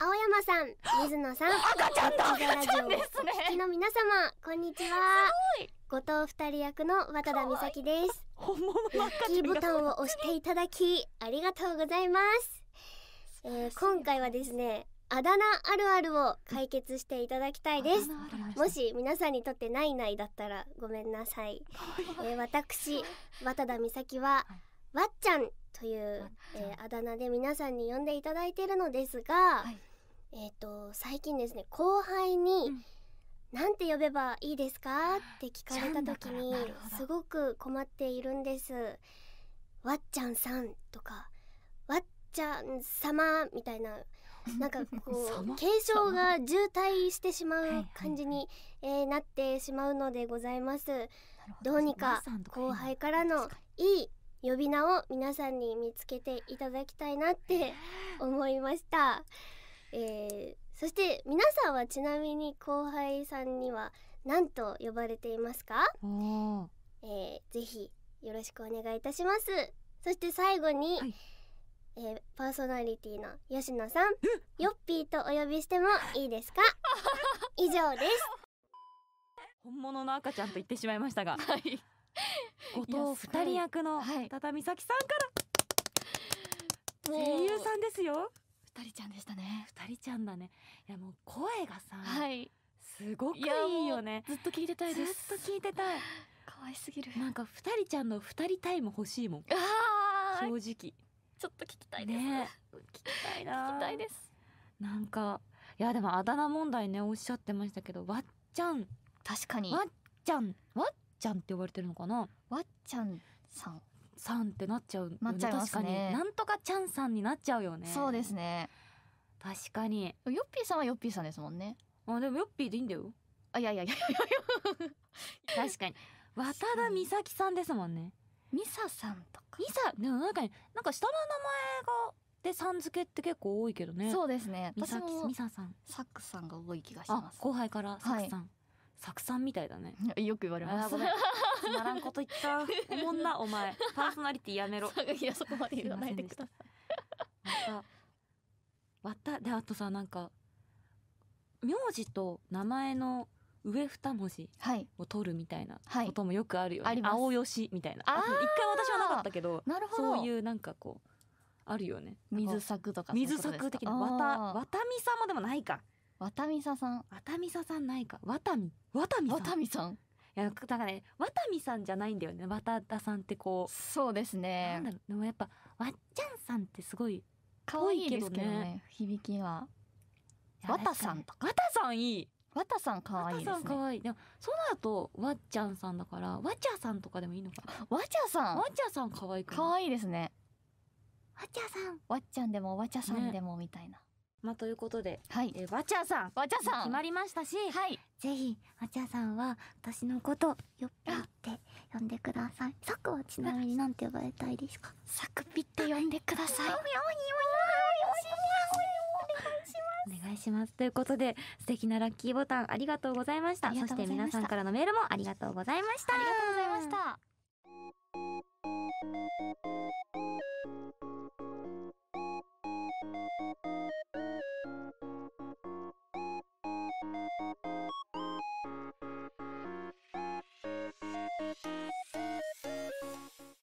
青山さん、水野さん、赤ちゃんだ赤ちゃんですね。聞きの皆様、こんにちは。後藤二人役の渡田美咲です。本物の赤ちゃんボタンを押していただき、ありがとうございます。えー、今回はですね、あだ名あるあるを解決していただきたいです。もし皆さんにとってないないだったらごめんなさい。えー、私、渡田美咲は、わっちゃんという、えー、あだ名で皆さんに呼んでいただいているのですが、はいえっ、ー、と最近ですね後輩に、なんて呼べばいいですかって聞かれた時にすごく困っているんですわっちゃんさんとかわっちゃん様みたいななんかこう 継承が渋滞してしまう感じに、えなってしまうのでございますどうにか後輩からのいい呼び名を皆さんに見つけていただきたいなって思いましたえー、そして皆さんはちなみに後輩さんには何と呼ばれていますか、えー、ぜひよろしくお願いいたしますそして最後に、はい、えー、パーソナリティの吉野さんヨッピーとお呼びしてもいいですか 以上です本物の赤ちゃんと言ってしまいましたが、はい、後藤二人役の畳咲さんから、はい、声優さんですよ二人ちゃんでしたね二人ちゃんだねいやもう声がさ、はい、すごくいいよねずっと聞いてたいですずっと聞いてたい可愛すぎるなんか二人ちゃんの二人タイム欲しいもんあ正直ちょっと聞きたいですね聞きたいな聞きたいですなんかいやでもあだ名問題ねおっしゃってましたけどわっちゃん確かにわっちゃんわっちゃんって呼ばれてるのかなわっちゃんさんさんってなっちゃうよねなっちゃいま確かになんとかちゃんさんになっちゃうよねそうですね確かにヨッピーさんはヨッピーさんですもんねあでもヨッピーでいいんだよあいやいやいやいや確かに渡田美咲さんですもんねミサさんとか、美咲でもなんかなんか下の名前がでさん付けって結構多いけどねそうですね美私咲も美咲さんサックさんが多い気がします後輩からさくさんさんみたいだねよく言われますあごめんつまらんこと言ったおもんなお前パーソナリティやめろ いやそこまで言わないでくださいまた割たであとさなんか名字と名前の上二文字を取るみたいなこともよくあるよね、はい、青吉みたいな一回私はなかったけどなるほどそういうなんかこうあるよね水作とか水作的なわたわたみさんもでもないかわたみささん。わたみささんないか。わたみ。わたみさん。わたみさん。いや、だからね、わたみさんじゃないんだよね。わたたさんってこう。そうですね。なんだろう。でもやっぱ、わっちゃんさんってすごい、可愛いけどね。どね響きは。わたさんとか。わたさんいい。わたさんかわいですね。わたさん可愛い。でも、そうなると、わっちゃんさんだから、わちゃさんとかでもいいのかな。わちゃさん。わちゃさんかわいいかわいいですね。わちゃさん。わっちゃんでもわちゃさんでもみたいな。ねまあ、ということで、はい、えー、ワチャさん。ワチャさん。決まりましたし、はい。ぜひ、ワチャさんは、私のこと、よっぴって呼んでください。サクはちなみになんて呼ばれたいですかサクピって呼んでください。お願いします。ということで、素敵なラッキーボタンありがとうございました。したそして皆さんからのメールもありがとうございました。ありがとうございました。